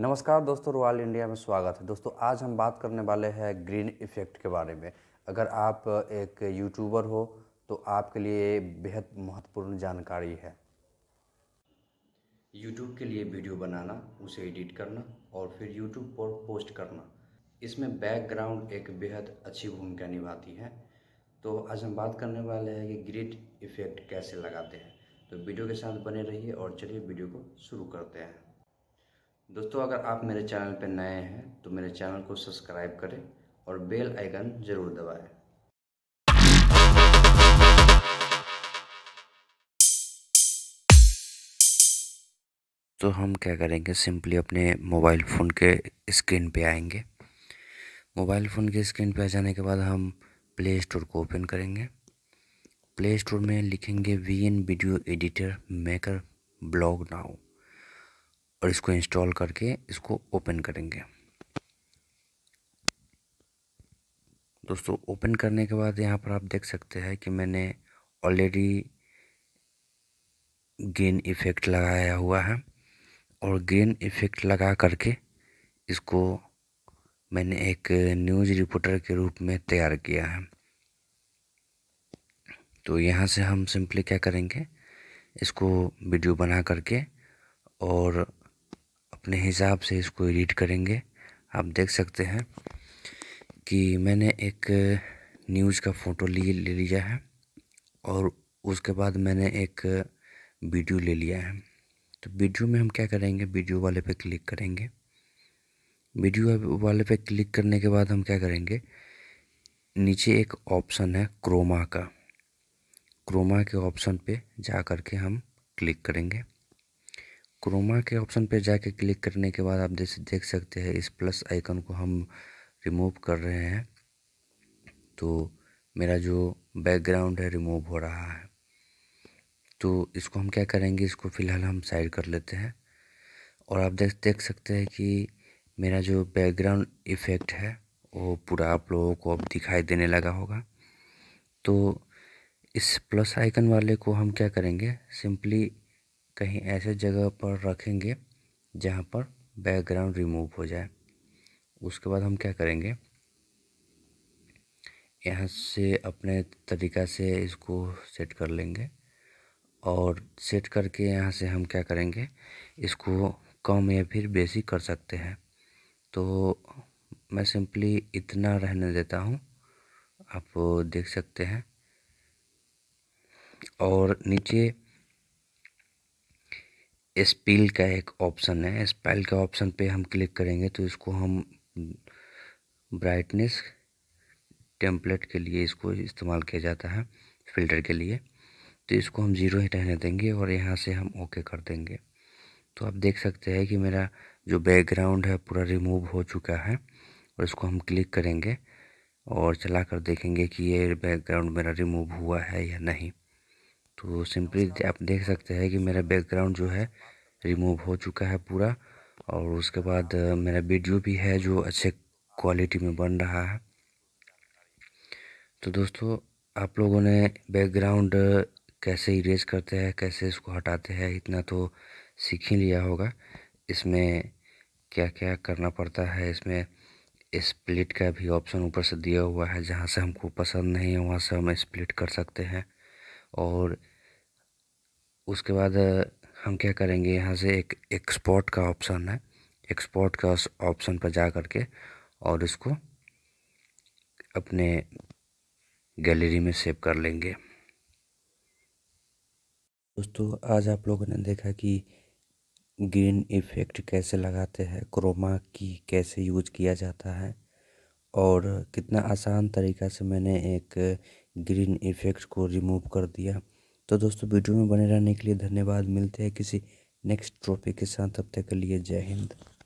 नमस्कार दोस्तों royal India में स्वागत है दोस्तों आज हम बात करने वाले हैं ग्रीन इफ़ेक्ट के बारे में अगर आप एक यूट्यूबर हो तो आपके लिए बेहद महत्वपूर्ण जानकारी है यूट्यूब के लिए वीडियो बनाना उसे एडिट करना और फिर यूट्यूब पर पोस्ट करना इसमें बैकग्राउंड एक बेहद अच्छी भूमिका निभाती है तो आज हम बात करने वाले हैं कि ग्रीन इफ़ेक्ट कैसे लगाते हैं तो वीडियो के साथ बने रहिए और चलिए वीडियो को शुरू करते हैं दोस्तों अगर आप मेरे चैनल पर नए हैं तो मेरे चैनल को सब्सक्राइब करें और बेल आइकन ज़रूर दबाएं तो हम क्या करेंगे सिंपली अपने मोबाइल फ़ोन के स्क्रीन पे आएंगे मोबाइल फ़ोन के स्क्रीन पे आ जाने के बाद हम प्ले स्टोर को ओपन करेंगे प्ले स्टोर में लिखेंगे V N video editor maker vlog now और इसको इंस्टॉल करके इसको ओपन करेंगे दोस्तों ओपन करने के बाद यहाँ पर आप देख सकते हैं कि मैंने ऑलरेडी गेन इफ़ेक्ट लगाया हुआ है और गेन इफ़ेक्ट लगा करके इसको मैंने एक न्यूज़ रिपोर्टर के रूप में तैयार किया है तो यहाँ से हम सिंपली क्या करेंगे इसको वीडियो बना करके और अपने हिसाब से इसको एडिट करेंगे आप देख सकते हैं कि मैंने एक न्यूज़ का फ़ोटो लिए ले लिया है और उसके बाद मैंने एक वीडियो ले लिया है तो वीडियो में हम क्या करेंगे वीडियो वाले पे क्लिक करेंगे वीडियो वाले पे क्लिक करने के बाद हम क्या करेंगे नीचे एक ऑप्शन है क्रोमा का क्रोमा के ऑप्शन पे जा करके हम क्लिक करेंगे क्रोमा के ऑप्शन पे जाके क्लिक करने के बाद आप जैसे देख सकते हैं इस प्लस आइकन को हम रिमूव कर रहे हैं तो मेरा जो बैकग्राउंड है रिमूव हो रहा है तो इसको हम क्या करेंगे इसको फ़िलहाल हम साइड कर लेते हैं और आप देख देख सकते हैं कि मेरा जो बैकग्राउंड इफ़ेक्ट है वो पूरा आप लोगों को अब दिखाई देने लगा होगा तो इस प्लस आइकन वाले को हम क्या करेंगे सिंपली कहीं ऐसे जगह पर रखेंगे जहाँ पर बैकग्राउंड रिमूव हो जाए उसके बाद हम क्या करेंगे यहाँ से अपने तरीक़ा से इसको सेट कर लेंगे और सेट करके यहाँ से हम क्या करेंगे इसको कम या फिर बेसी कर सकते हैं तो मैं सिंपली इतना रहने देता हूँ आप देख सकते हैं और नीचे स्पेल का एक ऑप्शन है स्पेल के ऑप्शन पे हम क्लिक करेंगे तो इसको हम ब्राइटनेस टेम्पलेट के लिए इसको इस्तेमाल किया जाता है फिल्टर के लिए तो इसको हम ज़ीरो ही रहने देंगे और यहाँ से हम ओके कर देंगे तो आप देख सकते हैं कि मेरा जो बैकग्राउंड है पूरा रिमूव हो चुका है और इसको हम क्लिक करेंगे और चला कर देखेंगे कि ये बैकग्राउंड मेरा रिमूव हुआ है या नहीं तो सिंपली आप देख सकते हैं कि मेरा बैकग्राउंड जो है रिमूव हो चुका है पूरा और उसके बाद मेरा वीडियो भी है जो अच्छे क्वालिटी में बन रहा है तो दोस्तों आप लोगों ने बैकग्राउंड कैसे इरेज करते हैं कैसे इसको हटाते हैं इतना तो सीख ही लिया होगा इसमें क्या क्या करना पड़ता है इसमें स्प्लिट का भी ऑप्शन ऊपर से दिया हुआ है जहाँ से हमको पसंद नहीं है वहाँ से हम स्प्लिट कर सकते हैं और उसके बाद हम क्या करेंगे यहाँ से एक एक्सपोर्ट का ऑप्शन है एक्सपोर्ट का ऑप्शन पर जा करके और इसको अपने गैलरी में सेव कर लेंगे दोस्तों आज आप लोगों ने देखा कि ग्रीन इफ़ेक्ट कैसे लगाते हैं क्रोमा की कैसे यूज किया जाता है और कितना आसान तरीक़ा से मैंने एक ग्रीन इफेक्ट को रिमूव कर दिया तो दोस्तों वीडियो में बने रहने के लिए धन्यवाद मिलते हैं किसी नेक्स्ट ट्रॉपिक के साथ तब तक के लिए जय हिंद